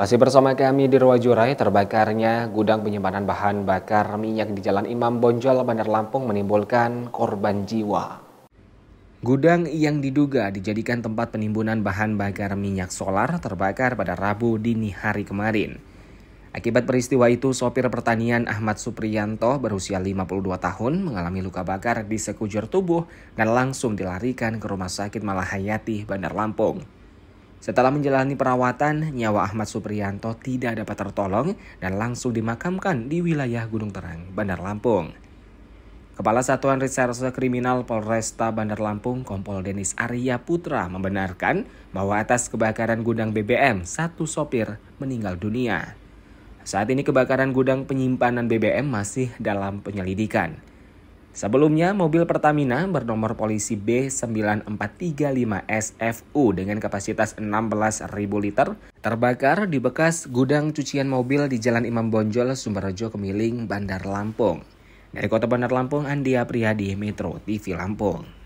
Masih bersama kami di Ruwajurai, terbakarnya gudang penyimpanan bahan bakar minyak di Jalan Imam Bonjol, Bandar Lampung menimbulkan korban jiwa. Gudang yang diduga dijadikan tempat penimbunan bahan bakar minyak solar terbakar pada Rabu dini hari kemarin. Akibat peristiwa itu, sopir pertanian Ahmad Supriyanto berusia 52 tahun mengalami luka bakar di sekujur tubuh dan langsung dilarikan ke Rumah Sakit Malahayati, Bandar Lampung. Setelah menjalani perawatan, nyawa Ahmad Suprianto tidak dapat tertolong dan langsung dimakamkan di wilayah Gunung Terang, Bandar Lampung. Kepala Satuan Reserse Kriminal Polresta Bandar Lampung, Kompol Denis Arya Putra membenarkan bahwa atas kebakaran gudang BBM, satu sopir meninggal dunia. Saat ini kebakaran gudang penyimpanan BBM masih dalam penyelidikan. Sebelumnya, mobil Pertamina bernomor polisi B9435SFU dengan kapasitas 16.000 liter terbakar di bekas gudang cucian mobil di Jalan Imam Bonjol, Sumberjo, Kemiling, Bandar Lampung. Dari Kota Bandar Lampung, Andia Priyadi, Metro TV Lampung.